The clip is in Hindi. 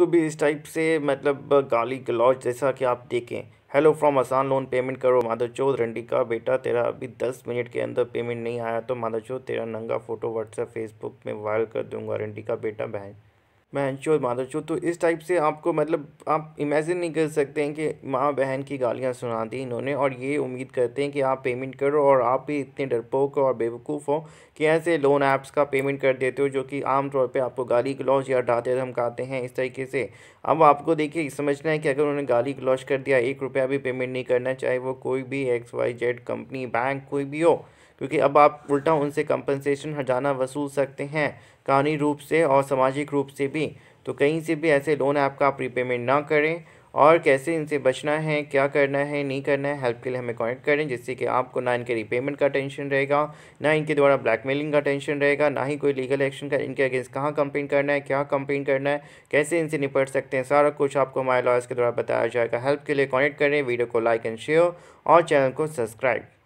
उसको भी इस टाइप से मतलब गाली गलौज जैसा कि आप देखें हेलो फ्रॉम आसान लोन पेमेंट करो माधव चौध रंडी का बेटा तेरा अभी दस मिनट के अंदर पेमेंट नहीं आया तो माधव चौध तेरा नंगा फ़ोटो व्हाट्सएप फेसबुक में वायरल कर दूंगा रंडी का बेटा बहन बहन चो माधव चो तो इस टाइप से आपको मतलब आप इमेजिन नहीं कर सकते हैं कि माँ बहन की गालियाँ सुना दी इन्होंने और ये उम्मीद करते हैं कि आप पेमेंट करो और आप भी इतने डरपोक और बेवकूफ़ हो कि ऐसे लोन ऐप्स का पेमेंट कर देते हो जो कि आमतौर पर आपको गाली गलौज या डाते धमकाते हैं इस तरीके से अब आपको देखिए समझना है कि अगर उन्होंने गाली गलौज कर दिया एक रुपया भी पेमेंट नहीं करना चाहे वो कोई भी X Y Z company bank कोई भी हो क्योंकि अब आप उल्टा उनसे कंपनसेशन हजाना वसूल सकते हैं कानूनी रूप से और सामाजिक रूप से भी तो कहीं से भी ऐसे लोन आपका का आप ना करें और कैसे इनसे बचना है क्या करना है नहीं करना है हेल्प के लिए हमें कॉन्टेक्ट करें जिससे कि आपको ना इनके रीपेमेंट का टेंशन रहेगा ना इनके द्वारा ब्लैकमेलिंग का टेंशन रहेगा ना ही कोई लीगल एक्शन का इनके अगेंस्ट कहाँ कंप्लेन करना है क्या कंप्लेन करना है कैसे इनसे निपट सकते हैं सारा कुछ आपको हमारे लॉयर्स के द्वारा बताया जाएगा हेल्प के लिए कॉन्टेक्ट करें वीडियो को लाइक एंड शेयर और चैनल को सब्सक्राइब